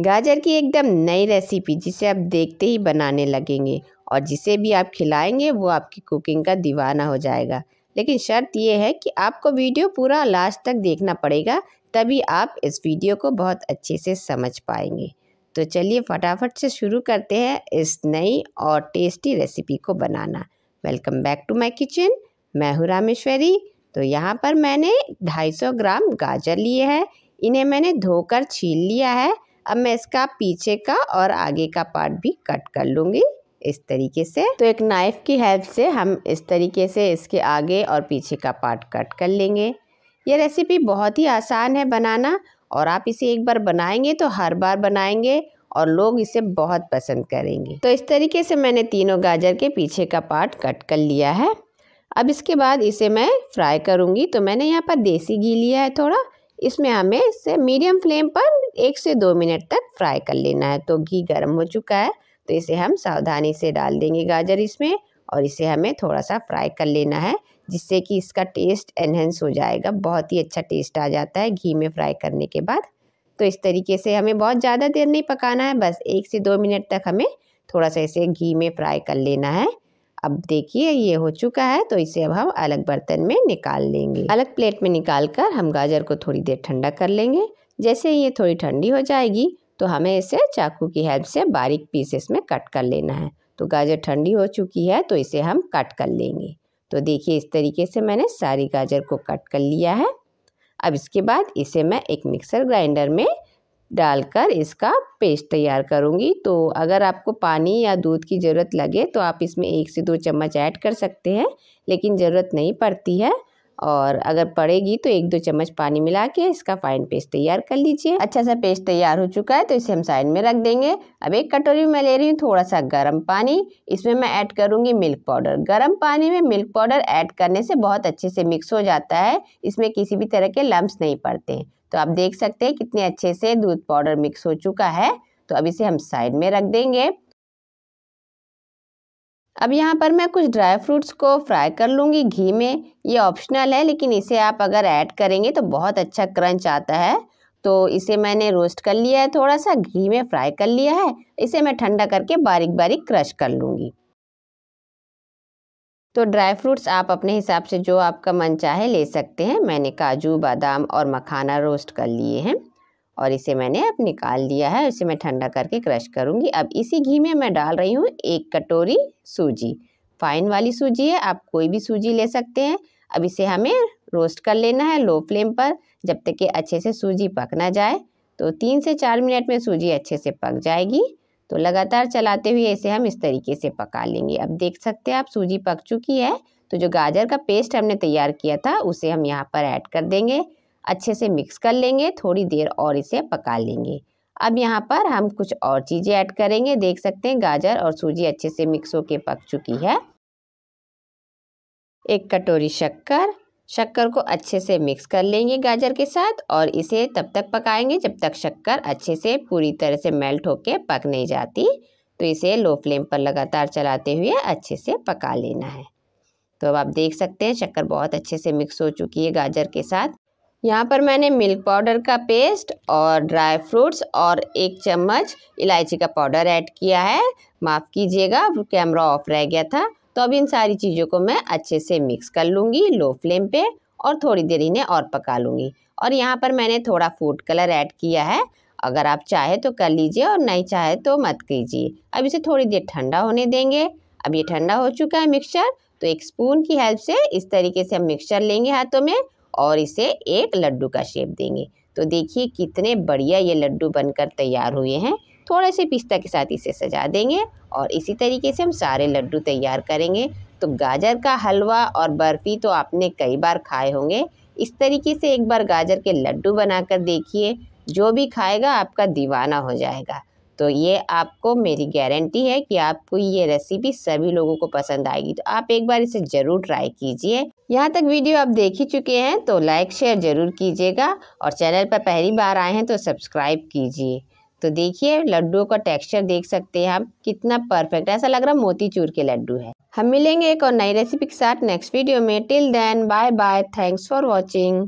गाजर की एकदम नई रेसिपी जिसे आप देखते ही बनाने लगेंगे और जिसे भी आप खिलाएंगे वो आपकी कुकिंग का दीवाना हो जाएगा लेकिन शर्त ये है कि आपको वीडियो पूरा लास्ट तक देखना पड़ेगा तभी आप इस वीडियो को बहुत अच्छे से समझ पाएंगे तो चलिए फटाफट से शुरू करते हैं इस नई और टेस्टी रेसिपी को बनाना welcome back to my kitchen मैं हूँ रामेश्वरी तो यहाँ पर मैंने 250 ग्राम गाजर लिए हैं इन्हें मैंने धोकर छील लिया है अब मैं इसका पीछे का और आगे का पार्ट भी कट कर लूँगी इस तरीके से तो एक नाइफ़ की हेल्प से हम इस तरीके से इसके आगे और पीछे का पार्ट कट कर लेंगे ये रेसिपी बहुत ही आसान है बनाना और आप इसे एक बार बनाएंगे तो हर बार बनाएंगे और लोग इसे बहुत पसंद करेंगे तो इस तरीके से मैंने तीनों गाजर के पीछे का पार्ट कट कर लिया है अब इसके बाद इसे मैं फ्राई करूँगी तो मैंने यहाँ पर देसी घी लिया है थोड़ा इसमें हमें इससे मीडियम फ्लेम पर एक से दो मिनट तक फ्राई कर लेना है तो घी गर्म हो चुका है तो इसे हम सावधानी से डाल देंगे गाजर इसमें और इसे हमें थोड़ा सा फ्राई कर लेना है जिससे कि इसका टेस्ट एनहेंस हो जाएगा बहुत ही अच्छा टेस्ट आ जाता है घी में फ्राई करने के बाद तो इस तरीके से हमें बहुत ज़्यादा देर नहीं पकाना है बस एक से दो मिनट तक हमें थोड़ा सा इसे घी में फ्राई कर लेना है अब देखिए ये हो चुका है तो इसे अब हम अलग बर्तन में निकाल लेंगे अलग प्लेट में निकाल कर हम गाजर को थोड़ी देर ठंडा कर लेंगे जैसे ही ये थोड़ी ठंडी हो जाएगी तो हमें इसे चाकू की हेल्प से बारीक पीसेस में कट कर लेना है तो गाजर ठंडी हो चुकी है तो इसे हम कट कर लेंगे तो देखिए इस तरीके से मैंने सारी गाजर को कट कर लिया है अब इसके बाद इसे मैं एक मिक्सर ग्राइंडर में डालकर इसका पेस्ट तैयार करूँगी तो अगर आपको पानी या दूध की ज़रूरत लगे तो आप इसमें एक से दो चम्मच ऐड कर सकते हैं लेकिन ज़रूरत नहीं पड़ती है और अगर पड़ेगी तो एक दो चम्मच पानी मिला के इसका फाइन पेस्ट तैयार कर लीजिए अच्छा सा पेस्ट तैयार हो चुका है तो इसे हम साइड में रख देंगे अब एक कटोरी में ले रही हूँ थोड़ा सा गर्म पानी इसमें मैं ऐड करूँगी मिल्क पाउडर गर्म पानी में मिल्क पाउडर ऐड करने से बहुत अच्छे से मिक्स हो जाता है इसमें किसी भी तरह के लम्ब नहीं पड़ते हैं तो आप देख सकते हैं कितने अच्छे से दूध पाउडर मिक्स हो चुका है तो अब इसे हम साइड में रख देंगे अब यहाँ पर मैं कुछ ड्राई फ्रूट्स को फ्राई कर लूँगी घी में ये ऑप्शनल है लेकिन इसे आप अगर ऐड करेंगे तो बहुत अच्छा क्रंच आता है तो इसे मैंने रोस्ट कर लिया है थोड़ा सा घी में फ्राई कर लिया है इसे मैं ठंडा करके बारीक बारीक क्रश कर लूँगी तो ड्राई फ्रूट्स आप अपने हिसाब से जो आपका मन चाहे ले सकते हैं मैंने काजू बादाम और मखाना रोस्ट कर लिए हैं और इसे मैंने अब निकाल दिया है इसे मैं ठंडा करके क्रश करूँगी अब इसी घी में मैं डाल रही हूँ एक कटोरी सूजी फाइन वाली सूजी है आप कोई भी सूजी ले सकते हैं अब इसे हमें रोस्ट कर लेना है लो फ्लेम पर जब तक कि अच्छे से सूजी पक ना जाए तो तीन से चार मिनट में सूजी अच्छे से पक जाएगी तो लगातार चलाते हुए इसे हम इस तरीके से पका लेंगे अब देख सकते हैं आप सूजी पक चुकी है तो जो गाजर का पेस्ट हमने तैयार किया था उसे हम यहाँ पर ऐड कर देंगे अच्छे से मिक्स कर लेंगे थोड़ी देर और इसे पका लेंगे अब यहाँ पर हम कुछ और चीज़ें ऐड करेंगे देख सकते हैं गाजर और सूजी अच्छे से मिक्स होके पक चुकी है एक कटोरी शक्कर शक्कर को अच्छे से मिक्स कर लेंगे गाजर के साथ और इसे तब तक पकाएंगे जब तक शक्कर अच्छे से पूरी तरह से मेल्ट होके पक नहीं जाती तो इसे लो फ्लेम पर लगातार चलाते हुए अच्छे से पका लेना है तो अब आप देख सकते हैं शक्कर बहुत अच्छे से मिक्स हो चुकी है गाजर के साथ यहाँ पर मैंने मिल्क पाउडर का पेस्ट और ड्राई फ्रूट्स और एक चम्मच इलायची का पाउडर ऐड किया है माफ़ कीजिएगा कैमरा ऑफ रह गया था तो अब इन सारी चीज़ों को मैं अच्छे से मिक्स कर लूँगी लो फ्लेम पे और थोड़ी देर इन्हें और पका लूँगी और यहाँ पर मैंने थोड़ा फूड कलर ऐड किया है अगर आप चाहे तो कर लीजिए और नहीं चाहे तो मत कीजिए अब इसे थोड़ी देर ठंडा होने देंगे अब ये ठंडा हो चुका है मिक्सचर तो एक स्पून की हेल्प से इस तरीके से हम मिक्सचर लेंगे हाथों में और इसे एक लड्डू का शेप देंगे तो देखिए कितने बढ़िया ये लड्डू बनकर तैयार हुए हैं थोड़े से पिस्ता के साथ इसे सजा देंगे और इसी तरीके से हम सारे लड्डू तैयार करेंगे तो गाजर का हलवा और बर्फ़ी तो आपने कई बार खाए होंगे इस तरीके से एक बार गाजर के लड्डू बनाकर देखिए जो भी खाएगा आपका दीवाना हो जाएगा तो ये आपको मेरी गारंटी है कि आपको ये रेसिपी सभी लोगों को पसंद आएगी तो आप एक बार इसे ज़रूर ट्राई कीजिए यहाँ तक वीडियो आप देख ही चुके हैं तो लाइक शेयर ज़रूर कीजिएगा और चैनल पर पहली बार आए हैं तो सब्सक्राइब कीजिए तो देखिए लड्डू का टेक्सचर देख सकते हैं आप कितना परफेक्ट ऐसा लग रहा है मोतीचूर के लड्डू है हम मिलेंगे एक और नई रेसिपी के साथ नेक्स्ट वीडियो में till then bye bye thanks for watching